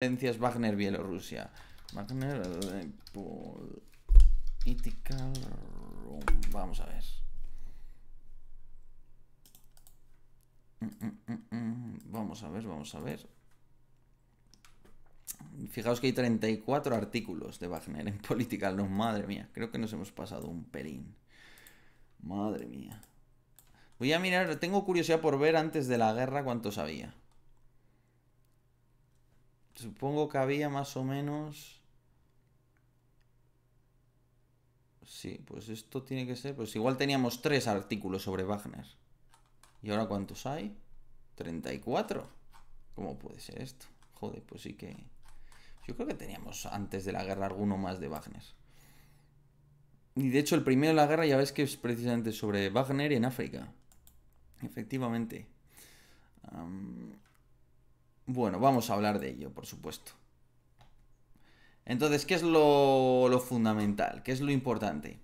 Tendencias Wagner Bielorrusia. Wagner eh, Political Vamos a ver. Mm, mm, mm, vamos a ver, vamos a ver. Fijaos que hay 34 artículos de Wagner en Political no, madre mía. Creo que nos hemos pasado un pelín. Madre mía. Voy a mirar, tengo curiosidad por ver antes de la guerra cuántos había supongo que había más o menos... Sí, pues esto tiene que ser... Pues igual teníamos tres artículos sobre Wagner. ¿Y ahora cuántos hay? 34. ¿Cómo puede ser esto? Joder, pues sí que... Yo creo que teníamos antes de la guerra alguno más de Wagner. Y de hecho el primero de la guerra ya ves que es precisamente sobre Wagner en África. Efectivamente. Bueno, vamos a hablar de ello, por supuesto. Entonces, ¿qué es lo, fundamental? ¿Qué es lo importante?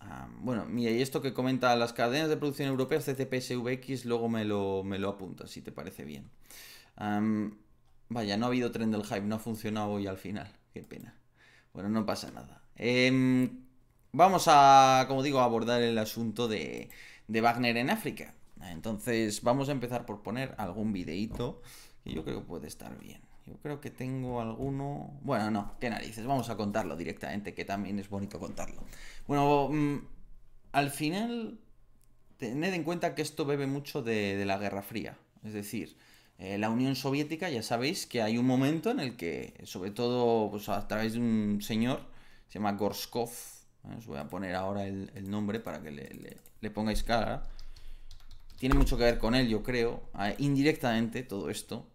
Ah, bueno, mira, y esto que comenta las cadenas de producción europeas, CCPSVX, luego me lo, me lo apuntas, si te parece bien. vaya, no ha habido tren del hype, no ha funcionado hoy al final. Qué pena. Bueno, no pasa nada. Em, vamos a, como digo, abordar el asunto de, Wagner en África. Entonces, vamos a empezar por poner algún videíto yo creo que puede estar bien. Yo creo que tengo alguno... Bueno, no, qué narices, vamos a contarlo directamente, que también es bonito contarlo. Bueno, mm, al final, tened en cuenta que esto bebe mucho de, la Guerra Fría. Es decir, eh, la Unión Soviética, ya sabéis que hay un momento en el que, sobre todo pues, a través de un señor, se llama Gorskov, eh, os voy a poner ahora el, nombre para que le pongáis cara tiene mucho que ver con él, yo creo, indirectamente todo esto.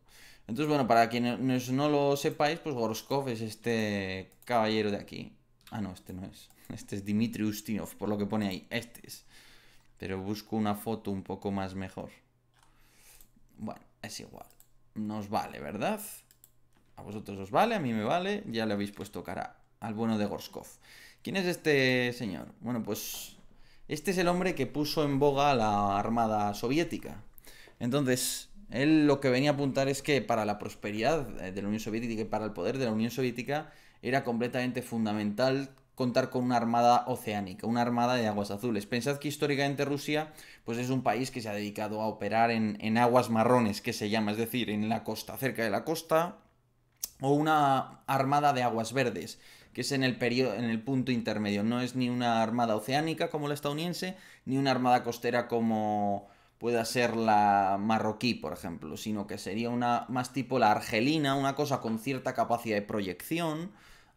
Entonces, bueno, para quienes no lo sepáis, pues Gorskov es este caballero de aquí. Ah, no, este no es. Este es dimitri Ustinov, por lo que pone ahí. Este es. Pero busco una foto un poco más mejor. Bueno, es igual. Nos vale, ¿verdad? A vosotros os vale, a mí me vale. Ya le habéis puesto cara al bueno de Gorskov. ¿Quién es este señor? Bueno, pues este es el hombre que puso en boga la Armada Soviética. Entonces, él lo que venía a apuntar es que para la prosperidad eh, de la Unión Soviética y para el poder de la Unión Soviética era completamente fundamental contar con una armada oceánica, una armada de aguas azules. Pensad que históricamente Rusia pues es un país que se ha dedicado a operar en, en aguas marrones, que se llama, es decir, en la costa, cerca de la costa, o una armada de aguas verdes, que es en el, en el punto intermedio. No es ni una armada oceánica como la estadounidense, ni una armada costera como pueda ser la marroquí, por ejemplo, sino que sería una más tipo la argelina, una cosa con cierta capacidad de proyección,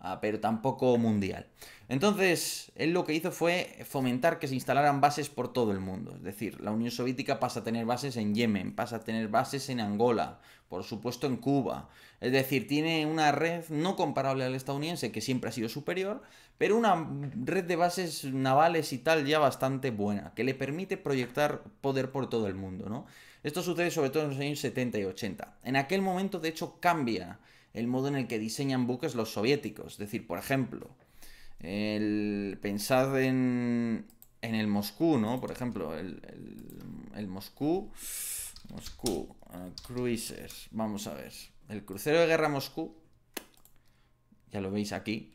Ah, pero tampoco mundial. Entonces, él lo que hizo fue fomentar que se instalaran bases por todo el mundo. Es decir, la Unión Soviética pasa a tener bases en Yemen, pasa a tener bases en Angola, por supuesto en Cuba. Es decir, tiene una red no comparable al estadounidense, que siempre ha sido superior, pero una red de bases navales y tal ya bastante buena, que le permite proyectar poder por todo el mundo, ¿no? Esto sucede sobre todo en los años 70 y 80. En aquel momento, de hecho, cambia el modo en el que diseñan buques los soviéticos. Es decir, por ejemplo, el, pensad en, en el Moscú, ¿no? Por ejemplo, el, Moscú, Moscú, eh, cruises, vamos a ver. El crucero de guerra Moscú, ya lo veis aquí,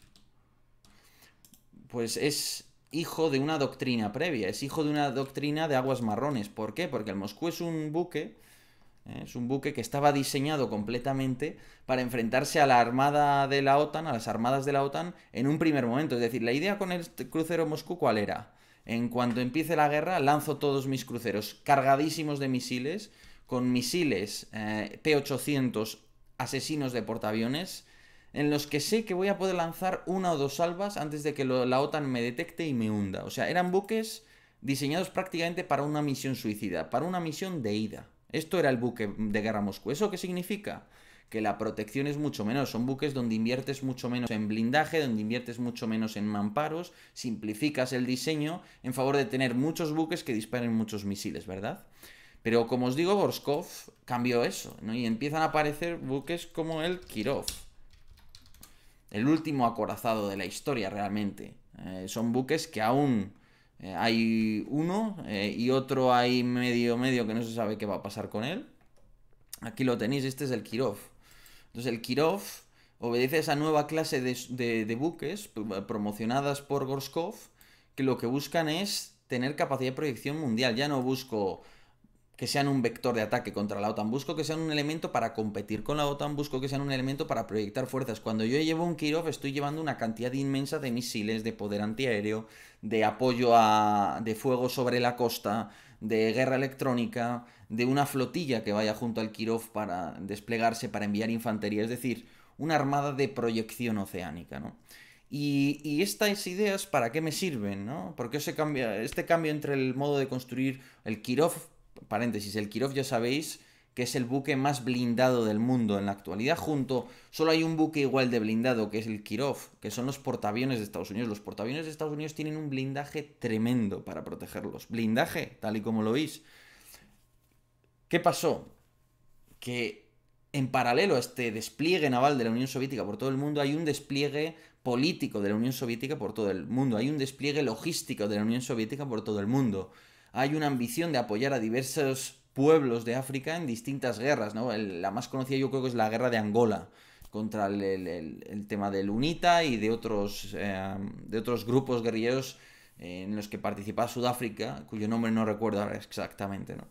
pues es hijo de una doctrina previa, es hijo de una doctrina de aguas marrones. ¿Por qué? Porque el Moscú es un buque eh, es un buque que estaba diseñado completamente para enfrentarse a la armada de la OTAN, a las armadas de la OTAN, en un primer momento. Es decir, la idea con el crucero Moscú, ¿cuál era? En cuanto empiece la guerra, lanzo todos mis cruceros cargadísimos de misiles, con misiles eh, P-800 asesinos de portaaviones, en los que sé que voy a poder lanzar una o dos salvas antes de que la OTAN me detecte y me hunda. O sea, eran buques diseñados prácticamente para una misión suicida, para una misión de ida. Esto era el buque de guerra Moscú. ¿Eso qué significa? Que la protección es mucho menor. Son buques donde inviertes mucho menos en blindaje, donde inviertes mucho menos en mamparos, simplificas el diseño en favor de tener muchos buques que disparen muchos misiles, ¿verdad? Pero como os digo, Borskov cambió eso, ¿no? Y empiezan a aparecer buques como el Kirov. El último acorazado de la historia, realmente. Eh, son buques que aún eh, hay uno eh, y otro hay medio medio que no se sabe qué va a pasar con él. Aquí lo tenéis, este es el Kirov. Entonces el Kirov obedece a esa nueva clase de, buques promocionadas por Gorskov que lo que buscan es tener capacidad de proyección mundial. Ya no busco que sean un vector de ataque contra la OTAN, busco que sean un elemento para competir con la OTAN, busco que sean un elemento para proyectar fuerzas. Cuando yo llevo un Kirov estoy llevando una cantidad inmensa de misiles, de poder antiaéreo, de apoyo a, de fuego sobre la costa, de guerra electrónica, de una flotilla que vaya junto al Kirov para desplegarse, para enviar infantería, es decir, una armada de proyección oceánica, Y, estas ideas, ¿para qué me sirven? ¿no? Porque este cambio entre el modo de construir el Kirov paréntesis, el Kirov ya sabéis que es el buque más blindado del mundo en la actualidad, junto, solo hay un buque igual de blindado, que es el Kirov, que son los portaaviones de Estados Unidos. Los portaaviones de Estados Unidos tienen un blindaje tremendo para protegerlos. Blindaje, tal y como lo oís. ¿Qué pasó? Que en paralelo a este despliegue naval de la Unión Soviética por todo el mundo, hay un despliegue político de la Unión Soviética por todo el mundo, hay un despliegue logístico de la Unión Soviética por todo el mundo hay una ambición de apoyar a diversos pueblos de África en distintas guerras, ¿no? la más conocida yo creo que es la guerra de Angola contra el, tema del UNITA y de otros, em, de otros grupos guerrilleros eh, en los que participaba Sudáfrica, cuyo nombre no recuerdo ahora exactamente, ¿no?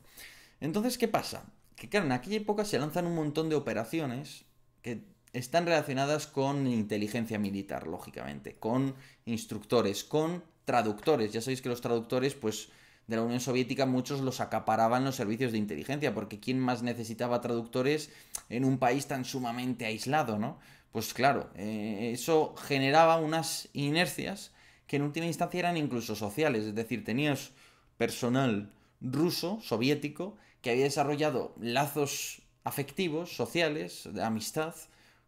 Entonces, ¿qué pasa? Que claro, en aquella época se lanzan un montón de operaciones que están relacionadas con inteligencia militar, lógicamente, con instructores, con traductores. Ya sabéis que los traductores, pues, de la Unión Soviética muchos los acaparaban los servicios de inteligencia, porque ¿quién más necesitaba traductores en un país tan sumamente aislado, no? Pues claro, eh, eso generaba unas inercias que en última instancia eran incluso sociales, es decir, tenías personal ruso, soviético, que había desarrollado lazos afectivos, sociales, de amistad,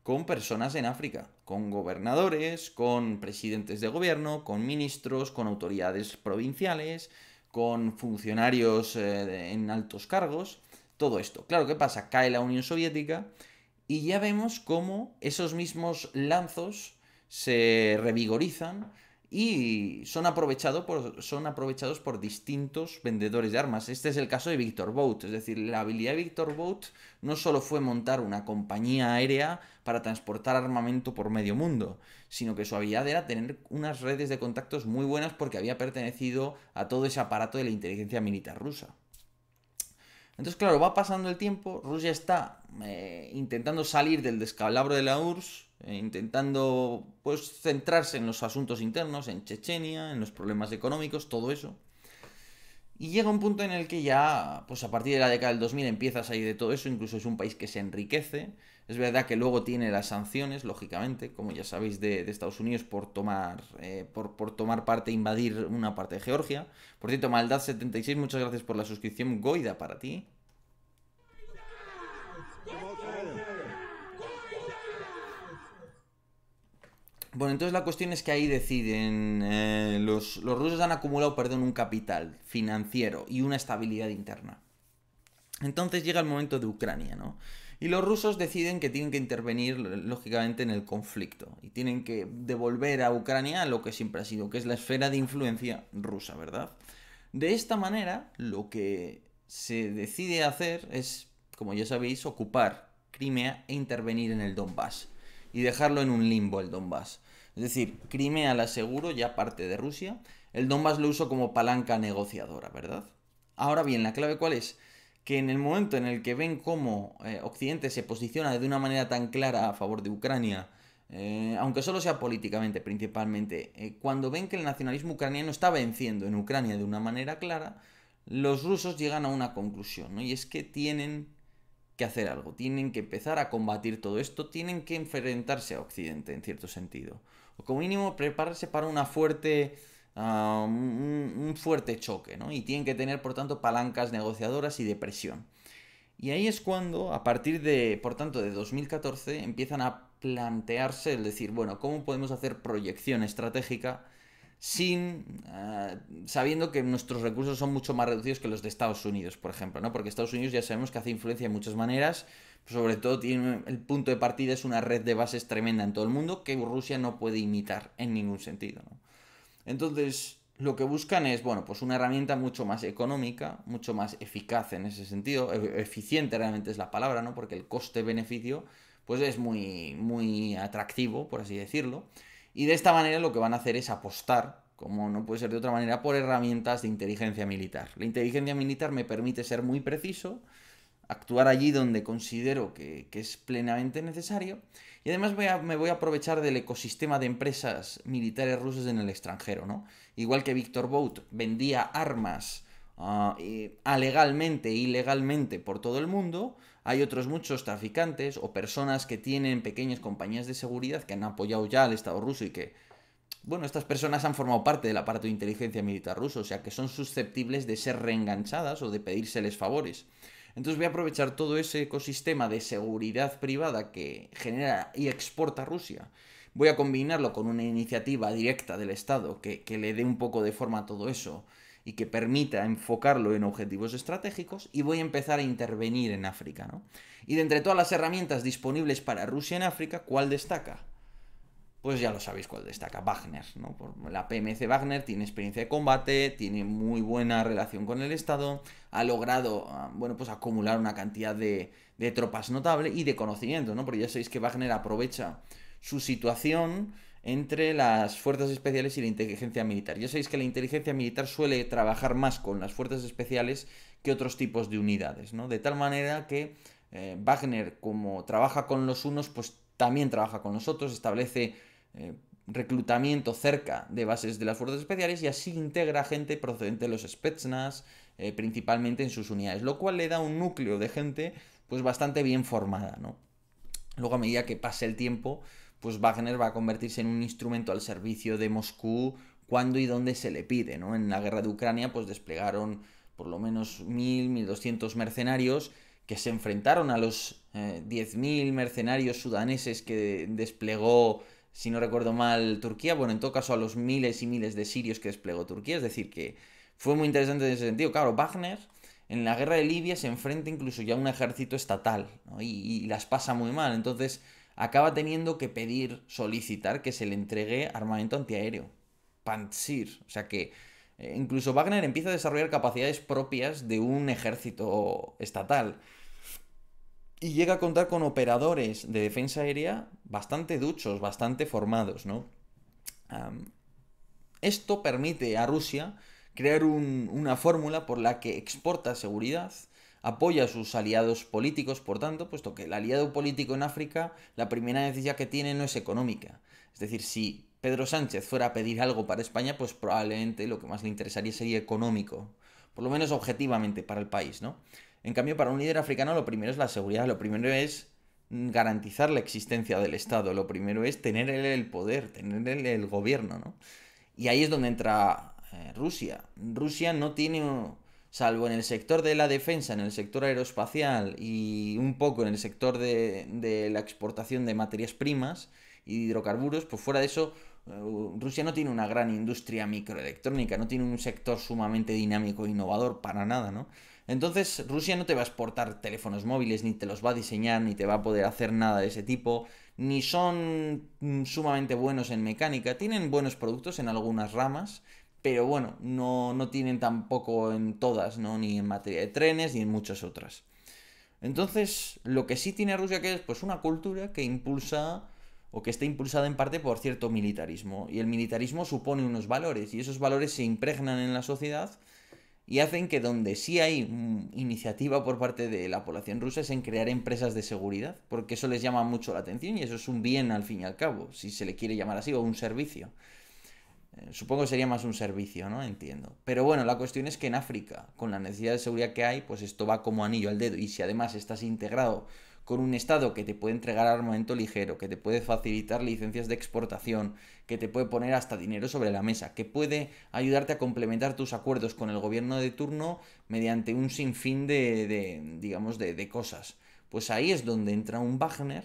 con personas en África, con gobernadores, con presidentes de gobierno, con ministros, con autoridades provinciales, con funcionarios eh, en altos cargos, todo esto. Claro, ¿qué pasa? Cae la Unión Soviética y ya vemos cómo esos mismos lanzos se revigorizan y son, aprovechados por distintos vendedores de armas. Este es el caso de Victor Boat, es decir, la habilidad de Victor Boat no solo fue montar una compañía aérea para transportar armamento por medio mundo, sino que su habilidad era tener unas redes de contactos muy buenas porque había pertenecido a todo ese aparato de la inteligencia militar rusa. Entonces, claro, va pasando el tiempo, Rusia está eh, intentando salir del descalabro de la URSS, eh, intentando pues centrarse en los asuntos internos, en Chechenia, en los problemas económicos, todo eso. Y llega un punto en el que ya, pues a partir de la década del 2000 empiezas a de todo eso, incluso es un país que se enriquece. Es verdad que luego tiene las sanciones, lógicamente, como ya sabéis, de, Estados Unidos por tomar, eh, por, por, tomar parte, invadir una parte de Georgia. Por cierto, Maldad76, muchas gracias por la suscripción. Goida para ti. Bueno, entonces la cuestión es que ahí deciden, eh, los, los, rusos han acumulado, perdón, un capital financiero y una estabilidad interna. Entonces llega el momento de Ucrania, ¿no? Y los rusos deciden que tienen que intervenir, lógicamente, en el conflicto. Y tienen que devolver a Ucrania lo que siempre ha sido, que es la esfera de influencia rusa, ¿verdad? De esta manera, lo que se decide hacer es, como ya sabéis, ocupar Crimea e intervenir en el Donbass y dejarlo en un limbo el Donbass. Es decir, Crimea la aseguro, ya parte de Rusia. El Donbass lo uso como palanca negociadora, ¿verdad? Ahora bien, la clave cuál es? Que en el momento en el que ven cómo eh, Occidente se posiciona de una manera tan clara a favor de Ucrania, eh, aunque solo sea políticamente principalmente, eh, cuando ven que el nacionalismo ucraniano está venciendo en Ucrania de una manera clara, los rusos llegan a una conclusión, ¿no? Y es que tienen hacer algo, tienen que empezar a combatir todo esto, tienen que enfrentarse a Occidente en cierto sentido. O como mínimo prepararse para una fuerte, ah, un, fuerte choque, ¿no? Y tienen que tener, por tanto, palancas negociadoras y de presión. Y ahí es cuando, a partir de, por tanto, de 2014, empiezan a plantearse el decir, bueno, ¿cómo podemos hacer proyección estratégica sin ah, sabiendo que nuestros recursos son mucho más reducidos que los de Estados Unidos, por ejemplo, ¿no? Porque Estados Unidos ya sabemos que hace influencia de muchas maneras, sobre todo tiene el punto de partida es una red de bases tremenda en todo el mundo que Rusia no puede imitar en ningún sentido, Entonces, lo que buscan es, bueno, pues una herramienta mucho más económica, mucho más eficaz en ese sentido, e, eficiente realmente es la palabra, ¿no? Porque el coste-beneficio pues es muy muy atractivo, por así decirlo y de esta manera lo que van a hacer es apostar, como no puede ser de otra manera, por herramientas de inteligencia militar. La inteligencia militar me permite ser muy preciso, actuar allí donde considero que, es plenamente necesario. Y además me voy a aprovechar del ecosistema de empresas militares rusas en el extranjero, ¿no? Igual que Víctor Bout vendía armas uh, alegalmente e ilegalmente por todo el mundo, hay otros muchos traficantes o personas que tienen pequeñas compañías de seguridad que han apoyado ya al Estado ruso y que, bueno, estas personas han formado parte del aparato de inteligencia militar ruso, o sea que son susceptibles de ser reenganchadas o de pedírseles favores. Entonces voy a aprovechar todo ese ecosistema de seguridad privada que genera y exporta Rusia. Voy a combinarlo con una iniciativa directa del Estado que, que le dé un poco de forma a todo eso y que permita enfocarlo en objetivos estratégicos y voy a empezar a intervenir en África. ¿no? Y de entre todas las herramientas disponibles para Rusia en África, ¿cuál destaca? Pues ya lo sabéis cuál destaca, Wagner. ¿no? La PMC Wagner tiene experiencia de combate, tiene muy buena relación con el Estado, ha logrado ah, bueno, pues acumular una cantidad de, tropas notable y de conocimiento, ¿no? porque ya sabéis que Wagner aprovecha su situación entre las fuerzas especiales y la inteligencia militar. Ya sabéis que la inteligencia militar suele trabajar más con las fuerzas especiales que otros tipos de unidades, ¿no? De tal manera que eh, Wagner, como trabaja con los unos, pues también trabaja con los otros, establece eh, reclutamiento cerca de bases de las fuerzas especiales y así integra gente procedente de los Spetsnaz, eh, principalmente en sus unidades, lo cual le da un núcleo de gente pues bastante bien formada, ¿no? Luego a medida que pase el tiempo, pues Wagner va a convertirse en un instrumento al servicio de Moscú cuando y donde se le pide, ¿no? En la guerra de Ucrania, pues desplegaron por lo menos 1.000, 1.200 mercenarios que se enfrentaron a los 10.000 eh, mercenarios sudaneses que desplegó, si no recuerdo mal, Turquía, bueno, en todo caso a los miles y miles de sirios que desplegó Turquía, es decir, que fue muy interesante en ese sentido. Claro, Wagner en la guerra de Libia se enfrenta incluso ya a un ejército estatal y las pasa muy mal, entonces acaba teniendo que pedir, solicitar que se le entregue armamento antiaéreo. Pantsir. O sea que eh, incluso Wagner empieza a desarrollar capacidades propias de un ejército estatal. Y llega a contar con operadores de defensa aérea bastante duchos, bastante formados, ¿no? esto permite a Rusia crear una fórmula por la que exporta seguridad apoya a sus aliados políticos, por tanto, puesto que el aliado político en África, la primera necesidad que tiene no es económica. Es decir, si Pedro Sánchez fuera a pedir algo para España, pues probablemente lo que más le interesaría sería económico, por lo menos objetivamente para el país, ¿no? En cambio, para un líder africano lo primero es la seguridad, lo primero es garantizar la existencia del Estado, lo primero es tener el poder, tener el gobierno, ¿no? Y ahí es donde entra eh, Rusia. Rusia no tiene salvo en el sector de la defensa, en el sector aeroespacial y un poco en el sector de, la exportación de materias primas y hidrocarburos, pues fuera de eso eh, Rusia no tiene una gran industria microelectrónica, no tiene un sector sumamente dinámico e innovador para nada, ¿no? Entonces Rusia no te va a exportar teléfonos móviles, ni te los va a diseñar, ni te va a poder hacer nada de ese tipo, ni son mm, sumamente buenos en mecánica, tienen buenos productos en algunas ramas, pero bueno, no, tienen tampoco en todas, ¿no? Ni en materia de trenes, ni en muchas otras. Entonces, lo que sí tiene Rusia que es pues una cultura que impulsa o que está impulsada en parte por cierto militarismo. Y el militarismo supone unos valores, y esos valores se impregnan en la sociedad y hacen que donde sí hay mm, iniciativa por parte de la población rusa es en crear empresas de seguridad, porque eso les llama mucho la atención y eso es un bien al fin y al cabo, si se le quiere llamar así, o un servicio. Eh, supongo que sería más un servicio, ¿no? Entiendo. Pero bueno, la cuestión es que en África, con la necesidad de seguridad que hay, pues esto va como anillo al dedo. Y si además estás integrado con un Estado que te puede entregar armamento ligero, que te puede facilitar licencias de exportación, que te puede poner hasta dinero sobre la mesa, que puede ayudarte a complementar tus acuerdos con el gobierno de turno mediante un sinfín de, digamos, de cosas. Pues ahí es donde entra un Wagner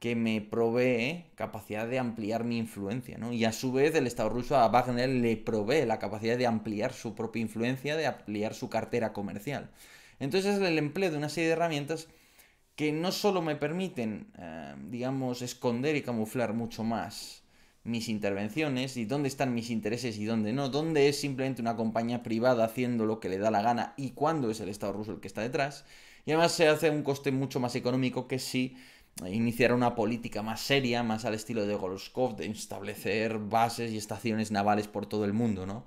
que me provee capacidad de ampliar mi influencia, ¿no? Y a su vez el Estado ruso a Wagner le provee la capacidad de ampliar su propia influencia, de ampliar su cartera comercial. Entonces es el empleo de una serie de herramientas que no solo me permiten, eh, digamos, esconder y camuflar mucho más mis intervenciones y dónde están mis intereses y dónde no, dónde es simplemente una compañía privada haciendo lo que le da la gana y cuándo es el Estado ruso el que está detrás. Y además se hace un coste mucho más económico que si iniciar una política más seria, más al estilo de Goloskov, de establecer bases y estaciones navales por todo el mundo, ¿no?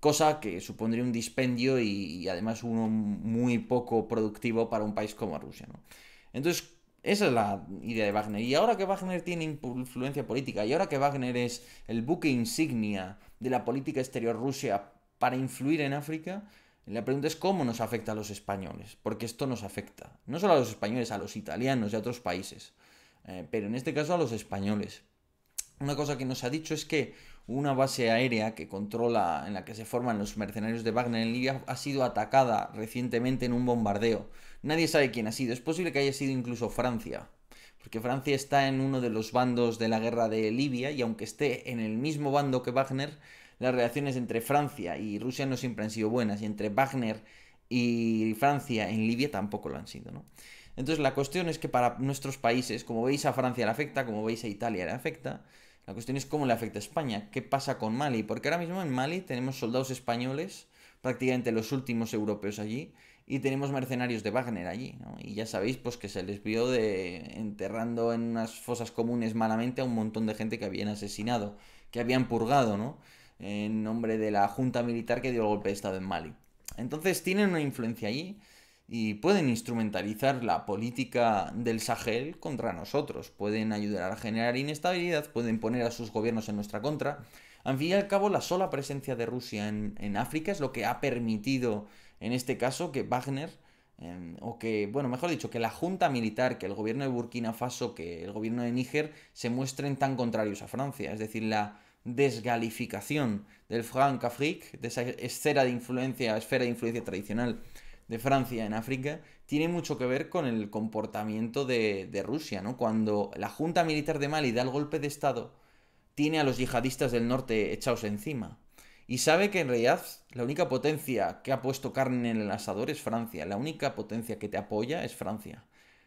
Cosa que supondría un dispendio y, además uno muy poco productivo para un país como Rusia, ¿no? Entonces, esa es la idea de Wagner. Y ahora que Wagner tiene influencia política, y ahora que Wagner es el buque insignia de la política exterior rusa para influir en África, la pregunta es cómo nos afecta a los españoles, porque esto nos afecta, no solo a los españoles, a los italianos y a otros países, eh, pero en este caso a los españoles. Una cosa que nos ha dicho es que una base aérea que controla, en la que se forman los mercenarios de Wagner en Libia, ha sido atacada recientemente en un bombardeo. Nadie sabe quién ha sido, es posible que haya sido incluso Francia, porque Francia está en uno de los bandos de la guerra de Libia y aunque esté en el mismo bando que Wagner, las relaciones entre Francia y Rusia no siempre han sido buenas, y entre Wagner y Francia en Libia tampoco lo han sido, ¿no? Entonces la cuestión es que para nuestros países, como veis a Francia le afecta, como veis a Italia le afecta, la cuestión es cómo le afecta a España, qué pasa con Mali, porque ahora mismo en Mali tenemos soldados españoles, prácticamente los últimos europeos allí, y tenemos mercenarios de Wagner allí, ¿no? Y ya sabéis pues que se les vio de enterrando en unas fosas comunes malamente a un montón de gente que habían asesinado, que habían purgado, ¿no? en nombre de la junta militar que dio el golpe de Estado en Mali. Entonces tienen una influencia allí y pueden instrumentalizar la política del Sahel contra nosotros, pueden ayudar a generar inestabilidad, pueden poner a sus gobiernos en nuestra contra. Al fin y al cabo, la sola presencia de Rusia en, África es lo que ha permitido, en este caso, que Wagner, em, o que, bueno, mejor dicho, que la junta militar, que el gobierno de Burkina Faso, que el gobierno de Níger, se muestren tan contrarios a Francia. Es decir, la, desgalificación del Franc-Afrique, de esa esfera de influencia, esfera de influencia tradicional de Francia en África, tiene mucho que ver con el comportamiento de, Rusia, ¿no? Cuando la Junta Militar de Mali da el golpe de Estado, tiene a los yihadistas del norte echados encima. Y sabe que en realidad la única potencia que ha puesto carne en el asador es Francia. La única potencia que te apoya es Francia.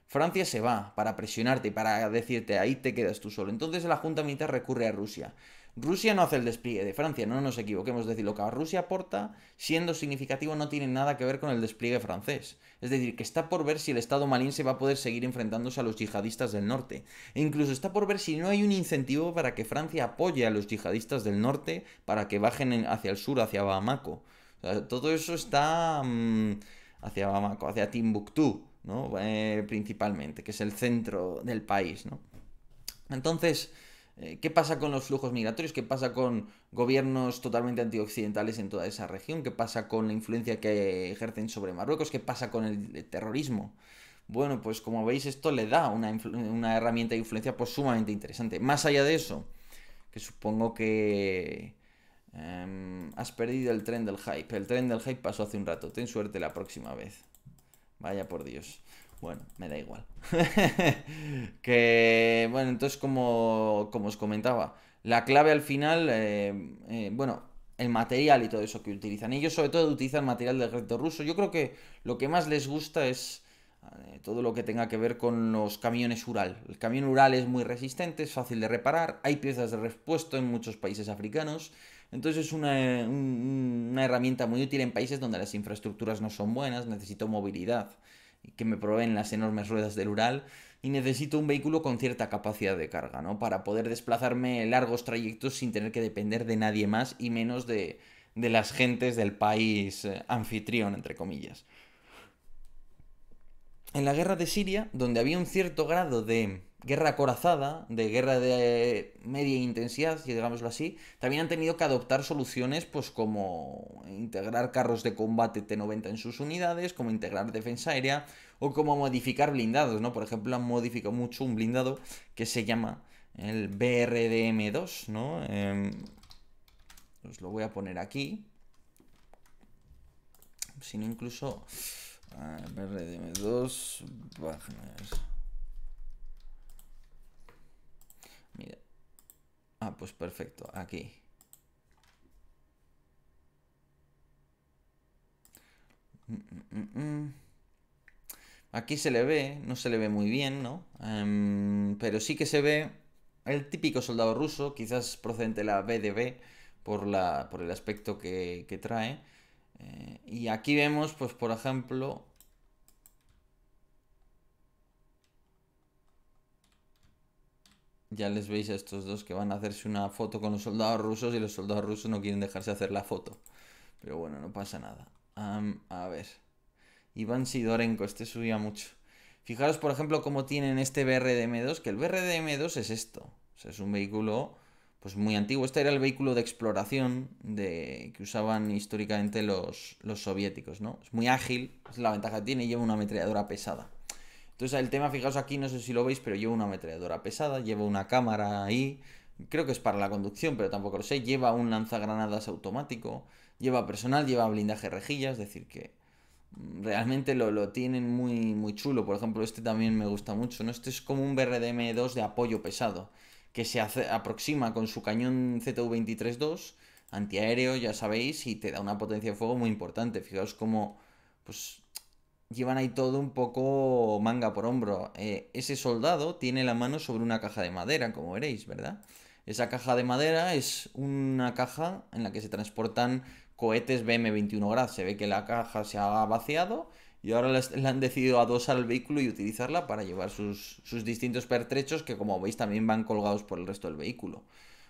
Francia se va para presionarte y para decirte ahí te quedas tú solo. Entonces la Junta Militar recurre a Rusia. Rusia no hace el despliegue de Francia, no nos equivoquemos. Es decir, lo que Rusia aporta, siendo significativo, no tiene nada que ver con el despliegue francés. Es decir, que está por ver si el Estado se va a poder seguir enfrentándose a los yihadistas del norte. E incluso está por ver si no hay un incentivo para que Francia apoye a los yihadistas del norte para que bajen hacia el sur, hacia Bamako. todo eso está mm, hacia Bamako, hacia Timbuktu, ¿no? Eh, principalmente, que es el centro del país, ¿no? Entonces, eh, ¿Qué pasa con los flujos migratorios? ¿Qué pasa con gobiernos totalmente antioccidentales en toda esa región? ¿Qué pasa con la influencia que ejercen sobre Marruecos? ¿Qué pasa con el terrorismo? Bueno, pues como veis esto le da una, herramienta de influencia pues sumamente interesante. Más allá de eso, que supongo que em, has perdido el tren del hype. El tren del hype pasó hace un rato. Ten suerte la próxima vez. Vaya por Dios. Bueno, me da igual. que, bueno, entonces como, os comentaba, la clave al final, eh, eh, bueno, el material y todo eso que utilizan. Ellos sobre todo utilizan material del reto ruso. Yo creo que lo que más les gusta es eh, todo lo que tenga que ver con los camiones Ural. El camión Ural es muy resistente, es fácil de reparar, hay piezas de repuesto en muchos países africanos. Entonces es una, una herramienta muy útil en países donde las infraestructuras no son buenas, necesito movilidad que me proveen las enormes ruedas del Ural y necesito un vehículo con cierta capacidad de carga, ¿no? Para poder desplazarme largos trayectos sin tener que depender de nadie más y menos de, de las gentes del país eh, anfitrión, entre comillas en la guerra de Siria, donde había un cierto grado de guerra acorazada, de guerra de media intensidad, si digámoslo así, también han tenido que adoptar soluciones pues como integrar carros de combate T-90 en sus unidades, como integrar defensa aérea o como modificar blindados, ¿no? Por ejemplo, han modificado mucho un blindado que se llama el BRDM2, ¿no? Em, os lo voy a poner aquí, sino incluso a dos Ah, pues perfecto, aquí. Mm, mm, mm, aquí se le ve, no se le ve muy bien, ¿no? Em, pero sí que se ve el típico soldado ruso, quizás procedente de la BDB por, la, por el aspecto que, que trae. Eh, y aquí vemos, pues por ejemplo, ya les veis a estos dos que van a hacerse una foto con los soldados rusos y los soldados rusos no quieren dejarse hacer la foto. Pero bueno, no pasa nada. a ver. Iván Sidorenko, este subía mucho. Fijaros, por ejemplo, cómo tienen este BRDM2, que el BRDM2 es esto. es un vehículo pues muy antiguo. Este era el vehículo de exploración de, que usaban históricamente los, soviéticos, ¿no? Es muy ágil, es la ventaja que tiene, y lleva una ametralladora pesada. Entonces el tema, fijaos aquí, no sé si lo veis, pero lleva una ametralladora pesada, lleva una cámara ahí, creo que es para la conducción, pero tampoco lo sé, lleva un lanzagranadas automático, lleva personal, lleva blindaje rejillas, es decir que mm, realmente lo, lo, tienen muy, muy chulo. Por ejemplo, este también me gusta mucho. ¿no? Este es como un BRDM2 de apoyo pesado que se aproxima con su cañón ZU-23-2, antiaéreo, ya sabéis, y te da una potencia de fuego muy importante. Fijaos cómo, pues, llevan ahí todo un poco manga por hombro. Eh, ese soldado tiene la mano sobre una caja de madera, como veréis, ¿verdad? Esa caja de madera es una caja en la que se transportan cohetes BM-21 Grad. Se ve que la caja se ha vaciado y ahora le han decidido adosar el vehículo y utilizarla para llevar sus, distintos pertrechos que como veis también van colgados por el resto del vehículo.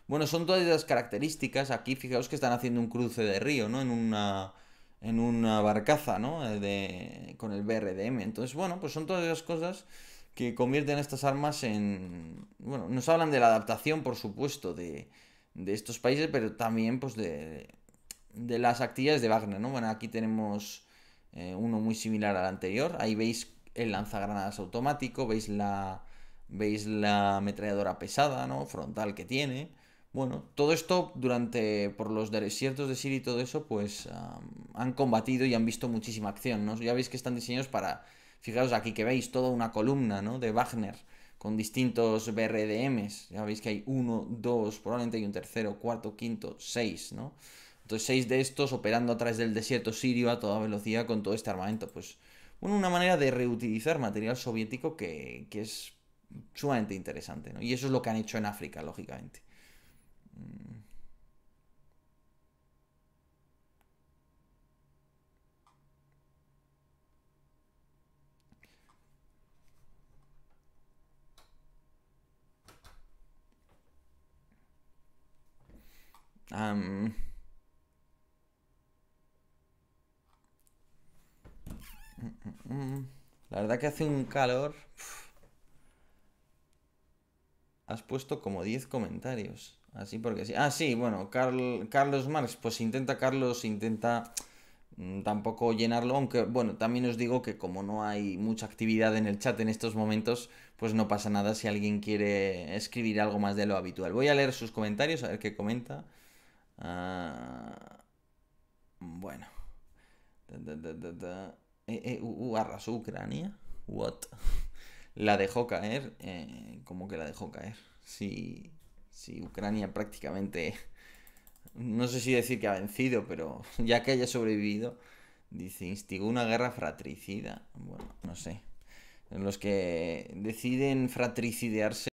Bueno, son todas esas características. Aquí fijaos que están haciendo un cruce de río, ¿no? En una, en una barcaza, ¿no? Eh, con el BRDM. Entonces, bueno, pues son todas esas cosas que convierten estas armas en... Bueno, nos hablan de la adaptación, por supuesto, de, de estos países, pero también, pues, de, de las actividades de Wagner, ¿no? Bueno, aquí tenemos eh, uno muy similar al anterior. Ahí veis el lanzagranadas automático, veis la, veis la ametralladora pesada, ¿no? Frontal que tiene. Bueno, todo esto durante, por los desiertos de Siria y todo eso, pues han combatido y han visto muchísima acción, ¿no? Ya veis que están diseñados para, fijaros aquí que veis toda una columna, ¿no? De Wagner con distintos BRDMs. Ya veis que hay uno, dos, probablemente hay un tercero, cuarto, quinto, seis, ¿no? Entonces, seis de estos operando a través del desierto sirio a toda velocidad con todo este armamento. Pues, bueno, una manera de reutilizar material soviético que, es sumamente interesante, ¿no? Y eso es lo que han hecho en África, lógicamente. Um... Mm, mm, mm. La verdad que hace un calor. Has puesto como 10 comentarios. Así porque sí. Ah, sí, bueno, Carlos Marx, pues intenta, Carlos, intenta tampoco llenarlo, aunque bueno, también os digo que como no hay mucha actividad en el chat en estos momentos, pues no pasa nada si alguien quiere escribir algo más de lo habitual. Voy a leer sus comentarios, a ver qué comenta. Ah, bueno eh, eh Ucrania. What? La dejó caer. Eh, como que la dejó caer? Si, si Ucrania prácticamente. No sé si decir que ha vencido, pero ya que haya sobrevivido, dice, instigó una guerra fratricida. Bueno, no sé. Los que deciden fratricidearse